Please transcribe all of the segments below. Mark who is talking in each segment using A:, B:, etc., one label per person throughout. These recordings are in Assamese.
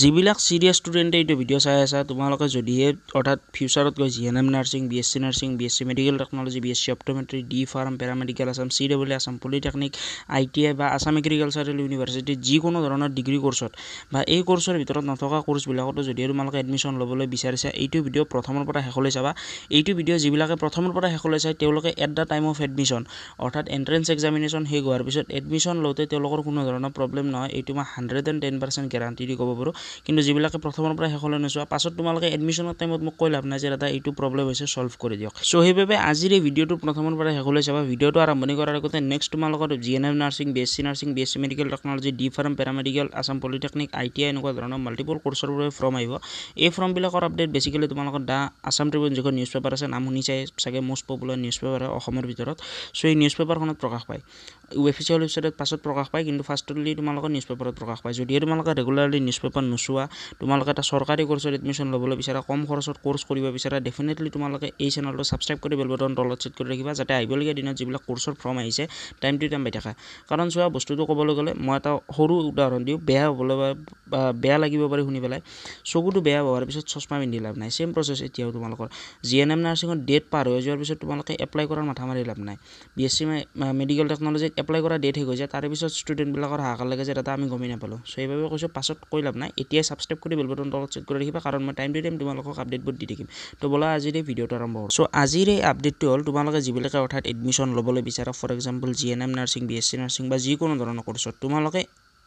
A: যিবিলাক চিৰিয়াছ ষ্টুডেণ্টে এইটো ভিডিঅ' চাই আছা তোমালোকে যদিহে অৰ্থাৎ ফিউচাৰত গৈ G N M nursing B S C nursing B S C medical technology B S C optometry D pharm paramedical Assam C W Assam polytechnic I T I বা আছাম এগ্ৰিকালচাৰেল ইউনিভাৰ্চিটিত যিকোনো ধৰণৰ ডিগ্ৰী কৰ্চত বা এই কৰ্চৰ ভিতৰত নথকা কৰ্চবিলাকতো যদিহে তোমালোকে এডমিশ্যন ল'বলৈ বিচাৰিছা এইটো ভিডিঅ' প্ৰথমৰ পৰা শেষলৈ চাবা এইটো ভিডিঅ' যিবিলাকে প্ৰথমৰ পৰা শেষলৈ চায় তেওঁলোকে at the time of admission অৰ্থাৎ এণ্ট্ৰেঞ্চ এক্সামিনেশ্যন শেষ হোৱাৰ পিছত এডমিশ্যন লওঁতে তেওঁলোকৰ কোনো ধৰণৰ প্ৰব্লেম নহয় এইটো মই hundred and ten percent guarantee দি ক'ব পাৰোঁ কিন্তু যিবিলাকে প্ৰথমৰ পৰা শেষলৈ নোচোৱা পাছত তোমালোকে এডমিশ্যনৰ টাইমত মোক কৈ লাভ নাই যে দাদা এইটো প্ৰব্লেম হৈছে চল্ভ কৰি দিয়ক চ' সেইবাবে আজিৰ এই ভিডিঅ'টো প্ৰথমৰ পৰা শেষলৈ চাবা ভিডিঅ'টো আৰম্ভণি কৰাৰ আগতে নেক্সট তোমালোকৰ G N M nursing B S C nursing B S C medical technology D pharm paramedical Assam polytechnic I T I এনেকুৱা ধৰণৰ মাল্টিপল কৰ্চৰ বাবে ফৰ্ম আহিব এই ফৰ্মবিলাকৰ আপডেট বেছিকেলি তোমালোকৰ দা আছাম ট্ৰিবিউন যিখন নিউজ পেপাৰ আছে নাম শুনিছাই চাগে মষ্ট পপুলাৰ নিউজ পেপাৰ হয় অসমৰ ভিতৰত চ' এই নিউজ পেপাৰখনত প্ৰকাশ পায় অফিচিয়েল ৱেবছাইটত পাছত প্ৰকাশ পায় কিন্তু ফাৰ্ষ্টলি তোমালোকৰ নিউজ পেপাৰত প্ৰকাশ পায় যদিহে তোমালোকে ৰেগুলাৰলি নিউজ পেপাৰ নোচোৱা তোমালোকে এটা চৰকাৰী কৰ্চত এডমিশ্যন ল'বলৈ বিচাৰা কম খৰচত কৰ্চ কৰিব বিচাৰা ডেফিনেটলি তোমালোকে এই চেনেলটো ছাবস্ক্ৰাইব কৰি বেলবটন তলত চেট কৰি ৰাখিবা যাতে আহিবলগীয়া দিনত যিবিলাক কৰ্চৰ ফৰ্ম আহিছে টাইম টু টাইম পাই থাকা কাৰণ চোৱা বস্তুটো ক'বলৈ গ'লে মই এটা সৰু উদাহৰণ দিওঁ বেয়া হ'বলৈ বা বেয়া লাগিব পাৰি শুনি পেলাই চকুটো বেয়া হোৱাৰ পিছত চশমা পিন্ধি লাভ নাই চেম প্ৰচেছ এতিয়াও তোমালোকৰ জি এন এম নাৰ্ছিঙত ডেট পাৰ হৈ যোৱাৰ পিছত তোমালোকে এপ্লাই কৰাৰ মাথা মাৰি লাভ নাই বি এছ চি মেডিকেল টেকনলজিত এপ্লাই কৰা ডেট হৈ গৈছে তাৰপিছত ষ্টুডেণ্টবিলাকৰ হাহাকাৰ লাগে যে দাদা আমি গমেই নাপালোঁ চ' সেইবাবে কৈছোঁ পাছত কৈ লাভ নাই এতিয়াই ছাবস্ক্ৰাইব কৰি বেল বটন তলত চেক কৰি ৰাখিবা কাৰণ মই টাইম টু টাইম তোমালোকক আপডেটবোৰ দি থাকিম তো বোলা আজিৰে ভিডিঅ'টো আৰম্ভ হ'ল চ' আজিৰে আপডেটটো হ'ল তোমালোকে যিবিলাকে অৰ্থাৎ এডমিশ্যন ল'বলৈ বিচাৰা for example G N M nursing B S C nursing বা যিকোনো ধৰণৰ কৰ্চত তোমালোকে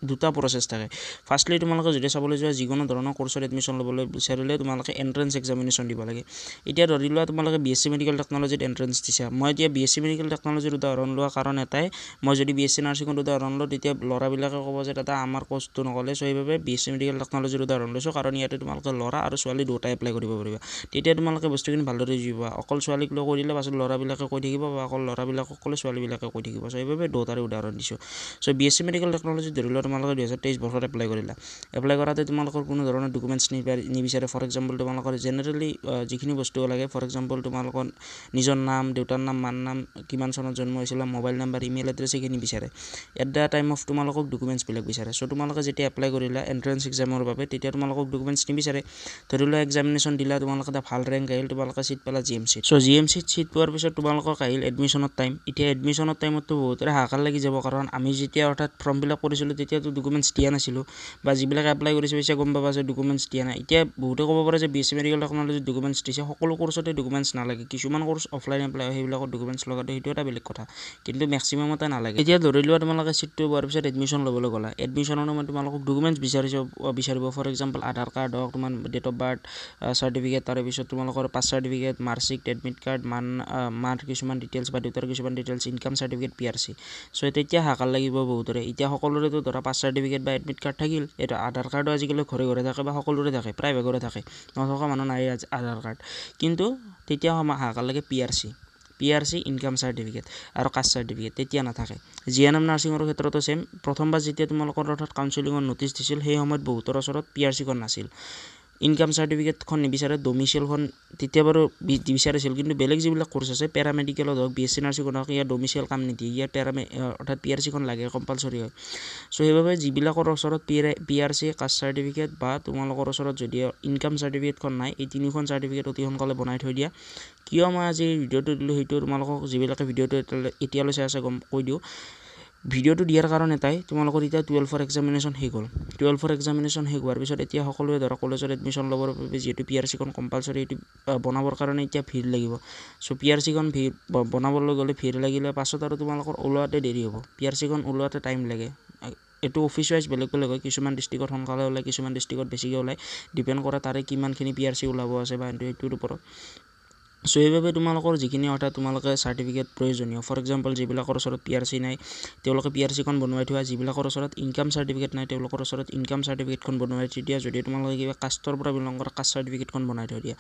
A: দুটা প্ৰচেছ থাকে ফাৰ্ষ্টলি তোমালোকে যদি চাবলৈ যোৱা যিকোনো ধৰণৰ কৰ্চত এডমিশ্যন ল'বলৈ বিচাৰিলে তোমালোকে এণ্ট্ৰেঞ্চ এক্সামিনেশ্যন দিব লাগে এতিয়া ধৰি লোৱা তোমালোকে বি এছ চি মেডিকেল টেকনলজিত এণ্ট্ৰেঞ্চ দিছা মই এতিয়া বি এছ চি মেডিকেল টেকনলজিত উদাহৰণ লোৱা কাৰণ এটাই মই যদি বি এছ চি নাৰ্ছিঙত উদাহৰণ লওঁ তেতিয়া ল'ৰাবিলাকে ক'ব যে দাদা আমাৰ কৰ্চটো নকলে ছ' সেইবাবে বি এছ চি মেডিকেল টেকনলজিৰ উদাহৰণ লৈছোঁ কাৰণ ইয়াতে তোমালোকে ল'ৰা আৰু ছোৱালী দুটাই এপ্লাই কৰিব পাৰিবা তেতিয়া তোমালোকে বস্তুখিনি ভালদৰে জুবা অকল ছোৱালীক লৈ দিলে পাছত ল'ৰাবিলাকে কৈ থাকিব বা অকল ল'ৰাবিলাকক ক'লে ছোৱালীবিলাকে কৈ থাকিব ছ' সেইবাবে দুটাৰে উদাহৰণ দিছোঁ so' B S C medical টেকনলজিত ধৰি লোৱা তোমালোকে দুহেজাৰ তেইছ বৰ্ষত এপ্লাই কৰিলা এপ্লাই কৰাতে তোমালোকৰ কোনো ধৰণৰ ডকুমেণ্টছ নিবিচাৰে নিবিচাৰে ফৰ এক্সাম্পল তোমালোকৰ জেনেৰেলি যিখিনি বস্তু লাগে ফৰ এক্সাম্পল তোমালোকৰ নিজৰ নাম দেউতাৰ নাম মাৰ নাম কিমান চনত জন্ম হৈছিলে মোবাইল নাম্বাৰ ইমেইল এড্ৰেছ সেইখিনি বিচাৰে এট দ্য টাইম অফ তোমালোকক ডকুমেণ্টছবিলাক বিচাৰে চ' তোমালোকে যেতিয়া এপ্লাই কৰিলা এণ্ট্ৰেঞ্চ এক্সামৰ বাবে তেতিয়া তোমালোকক ডকুমেণ্টছ নিবিচাৰে ধৰি লোৱা এক্সামিনেশ্যন দিলা তোমালোকে এটা ভাল ৰেংক আহিল তোমালোকে চিট পালা জি এম চিত চ' জি এম চিত চিট পোৱাৰ পিছত তোমালোকক আহিল এডমিশ্যনৰ টাইম এতিয়া এডমিশ্যনৰ টাইমততো বহুতৰে হাহাকাৰ লাগি যাব কাৰণ আমি যেতিয়া অৰ্থাৎ ফৰ্মবিলাক কৰিছিলোঁ তেতিয়া এতিয়াতো ডকুমেণ্টছ দিয়া নাছিলোঁ বা যিবিলাক এপ্লাই কৰিছে পিছে গম পাবা যে ডকুমেণ্টছ দিয়া নাই এতিয়া বহুতে ক'ব পাৰে যে বি এছ মেডিকেল টেকনলজিত ডকুমেণ্টছ দিছে সকলো কৰ্চতে ডকুমেণ্টছ নালাগে কিছুমান কৰ্চ অফলাইন এপ্লাই হয় সেইবিলাকত ডকুমেণ্টছ লগাটো সেইটো এটা বেলেগ কথা কিন্তু মেক্সিমামতে নালাগে এতিয়া ধৰি লোৱা তোমালোকে চিটটো পোৱাৰ পিছত এডমিশ্যন ল'বলৈ গ'লা এডমিশ্যনৰ সময়ত তোমালোকক ডকুমেণ্টছ বিচাৰিছ বিচাৰিব ফৰ এক্সাম্পল আধাৰ কাৰ্ড হওক তোমাৰ ডেট অফ বাৰ্থ চাৰ্টিফিকেট তাৰপিছত তোমালোকৰ pass certificate marksheet admit card মান মাৰ কিছুমান ডিটেইলছ বা দেউতাৰ কিছুমান details income certificate P R C so' তেতিয়া হাকাৰ লাগিব বহুতৰে এতিয়া সকলোৰেতো ধৰা পাছ চাৰ্টিফিকেট বা এডমিট কাৰ্ড থাকিল এইটো আধাৰ কাৰ্ডো আজিকালি ঘৰে ঘৰে থাকে বা সকলোৰে থাকে প্ৰায়ভাগৰে থাকে নথকা মানুহ নাই আজি আধাৰ কাৰ্ড কিন্তু তেতিয়া অহাকালৈকে P R C P R C income certificate আৰু কাষ্ট চাৰ্টিফিকেট তেতিয়া নাথাকে জি এন এম নাৰ্ছিঙৰ ক্ষেত্ৰতো ছেইম প্ৰথমবাৰ যেতিয়া তোমালোকৰ অৰ্থাৎ কাউঞ্চেলিঙৰ নটিছ দিছিল সেই সময়ত বহুতৰ ওচৰত পি আৰ চিখন নাছিল ইনকাম চাৰ্টিফিকেটখন নিবিচাৰে ডমিচিয়েলখন তেতিয়া বাৰু বিচাৰিছিল কিন্তু বেলেগ যিবিলাক কোৰ্চ আছে পেৰামেডিকেলত হওক বি এছ চি নাৰ্ছিঙত হওক ইয়াৰ ডমিচিয়েল কাম নিদিয়ে ইয়াৰ পেৰামে অৰ্থাৎ পি আৰ চিখন লাগে কম্পালচৰি হয় চ' সেইবাবে যিবিলাকৰ ওচৰত P R P R C caste certificate বা তোমালোকৰ ওচৰত যদি ইনকাম চাৰ্টিফিকেটখন নাই এই তিনিখন চাৰ্টিফিকেট অতি সোনকালে বনাই থৈ দিয়া কিয় মই আজি ভিডিঅ'টো দিলোঁ সেইটো তোমালোকক যিবিলাকে ভিডিঅ'টো এতিয়ালৈ চাই আছে গম কৈ দিওঁ ভিডিঅ'টো দিয়াৰ কাৰণ এটাই তোমালোকৰ এতিয়া টুৱেলভৰ এক্সামিনেশ্যন শেষ হ'ল টুৱেলভৰ এক্সামিনেশ্যন শেষ হোৱাৰ পিছত এতিয়া সকলোৱে ধৰক কলেজত এডমিশ্যন ল'বৰ বাবে যিহেতু পি আৰ চিখন কম্পালচৰি এইটো বনাবৰ কাৰণে এতিয়া ভিৰ লাগিব চ' পি আৰ চিখন ভিৰ বনাবলৈ গ'লে ভিৰ লাগিলে পাছত আৰু তোমালোকৰ ওলোৱাতে দেৰি হ'ব পি আৰ চিখন ওলোৱাতে টাইম লাগে এইটো অফিচ ৱাইজ বেলেগ বেলেগ হয় কিছুমান ডিষ্ট্ৰিক্টত সোনকালে ওলায় কিছুমান ডিষ্ট্ৰিক্টত বেছিকৈ ওলায় ডিপেণ্ড কৰে তাৰে কিমানখিনি পি আৰ চি ওলাব আছে বা সেইটো সেইটোৰ ওপৰত চ' সেইবাবে তোমালোকৰ যিখিনি অৰ্থাৎ তোমালোকে চাৰ্টিফিকেট প্ৰয়োজনীয় ফৰ এক্সাম্পল যিবিলাকৰ ওচৰত পি আৰ চি নাই তেওঁলোকে পি আৰ চিখন বনোৱাই থোৱা যিবিলাকৰ ওচৰত ইনকাম চাৰ্টিফিকেট নাই তেওঁলোকৰ ওচৰত ইনকাম চাৰ্টিফিকেটখন বনোৱাই থৈ দিয়া যদি তোমালোকে কিবা কাষ্টৰ পৰা বিলং কৰা কাষ্ট চাৰ্টিফিকেটখন বনাই থৈ দিয়া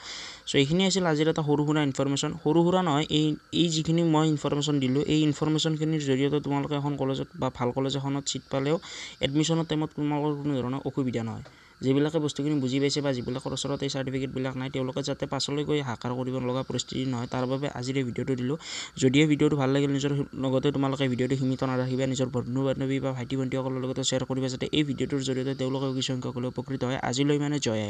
A: চ' এইখিনি আছিল আজিৰ এটা সৰু সুৰা ইনফৰ্মেশ্যন সৰু সুৰা নহয় এই এই যিখিনি মই ইনফৰ্মেশ্যন দিলোঁ এই ইনফৰ্মেশ্যনখিনিৰ জৰিয়তে তোমালোকে এখন কলেজত বা ভাল কলেজ এখনত চিট পালেও এডমিশ্যনৰ টাইমত তোমালোকৰ কোনো ধৰণৰ অসুবিধা নহয় যিবিলাকে বস্তুখিনি বুজি পাইছে বা যিবিলাকৰ ওচৰত এই চাৰ্টিফিকেটবিলাক নাই তেওঁলোকে যাতে পাছলৈ গৈ হাহাকাৰ কৰিব লগা পৰিস্থিতি নহয় তাৰ বাবে আজিৰ এই ভিডিঅ'টো দিলোঁ যদিহে ভিডিঅ'টো ভাল লাগিল নিজৰ লগতে তোমালোকে ভিডিঅ'টো সীমিত নাৰাখিবা নিজৰ বন্ধু বান্ধৱী বা ভাইটি ভণ্টিসকলৰ লগতে শ্বেয়াৰ কৰিবা যাতে এই ভিডিঅ'টোৰ জৰিয়তে তেওঁলোকেও কিছু সংখ্যক হ'লেও উপকৃত হয় আজিলৈ মানে জয়